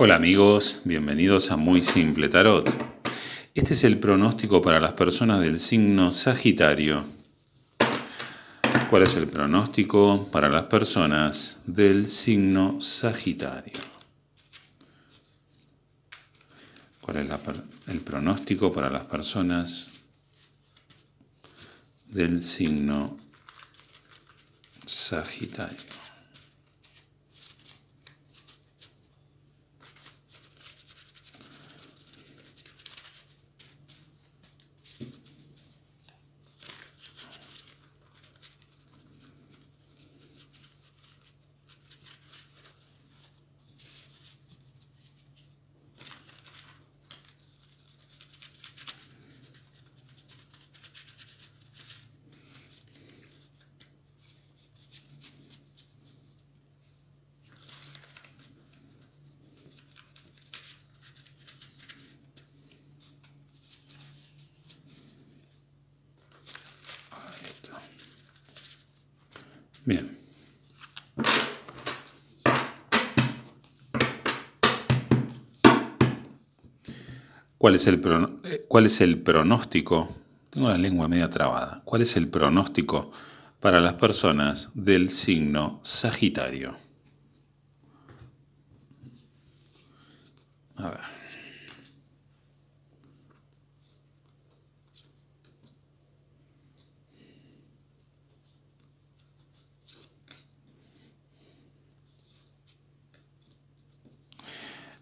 Hola amigos, bienvenidos a Muy Simple Tarot. Este es el pronóstico para las personas del signo Sagitario. ¿Cuál es el pronóstico para las personas del signo Sagitario? ¿Cuál es el pronóstico para las personas del signo Sagitario? Bien. ¿Cuál es, el eh, ¿Cuál es el pronóstico? Tengo la lengua media trabada. ¿Cuál es el pronóstico para las personas del signo Sagitario? A ver.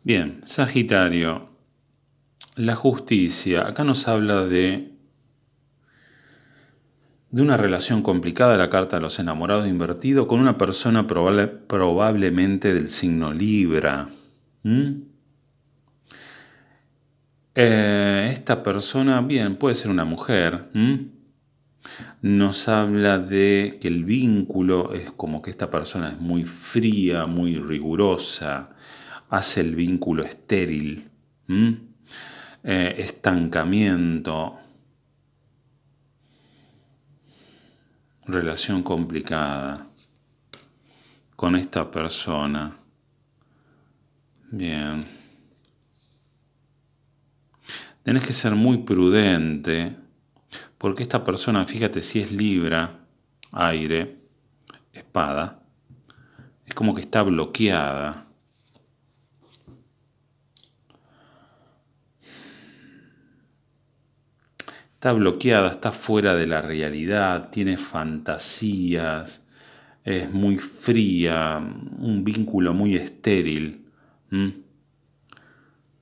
Bien, Sagitario, la justicia. Acá nos habla de, de una relación complicada, la carta de los enamorados invertido, con una persona probablemente del signo Libra. ¿Mm? Eh, esta persona, bien, puede ser una mujer. Nos habla de que el vínculo es como que esta persona es muy fría, muy rigurosa hace el vínculo estéril, eh, estancamiento, relación complicada con esta persona. Bien. Tenés que ser muy prudente porque esta persona, fíjate si es libra, aire, espada, es como que está bloqueada. está bloqueada, está fuera de la realidad, tiene fantasías, es muy fría, un vínculo muy estéril.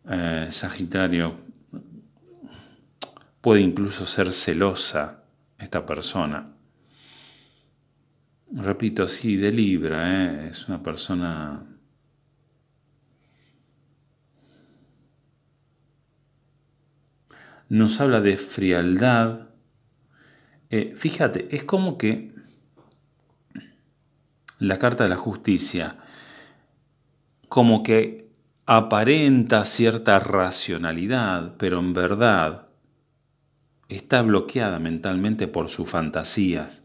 Eh, sagitario, puede incluso ser celosa esta persona. Repito, sí, de Libra, ¿eh? es una persona nos habla de frialdad. Eh, fíjate, es como que la carta de la justicia, como que aparenta cierta racionalidad, pero en verdad está bloqueada mentalmente por sus fantasías.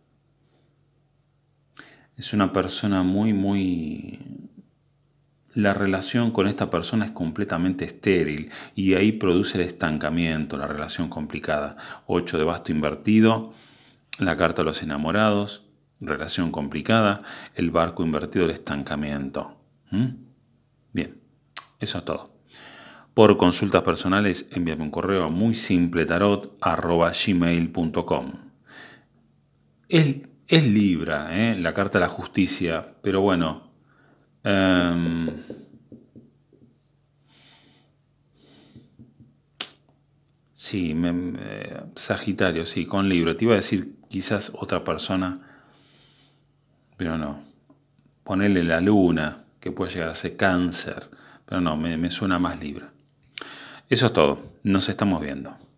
Es una persona muy, muy la relación con esta persona es completamente estéril y ahí produce el estancamiento, la relación complicada. 8 de basto invertido, la carta de los enamorados, relación complicada, el barco invertido, el estancamiento. ¿Mm? Bien, eso es todo. Por consultas personales, envíame un correo a muy simple tarot gmail.com. Es, Libra, ¿eh? la carta a la justicia, pero bueno, Em, sí, me, em, eh, Sagitario, sí, con Libra. Te iba a decir quizás otra persona, pero no. Ponerle la luna, que puede llegar a ser cáncer, pero no, me, me suena más Libra. Eso es todo, nos estamos viendo.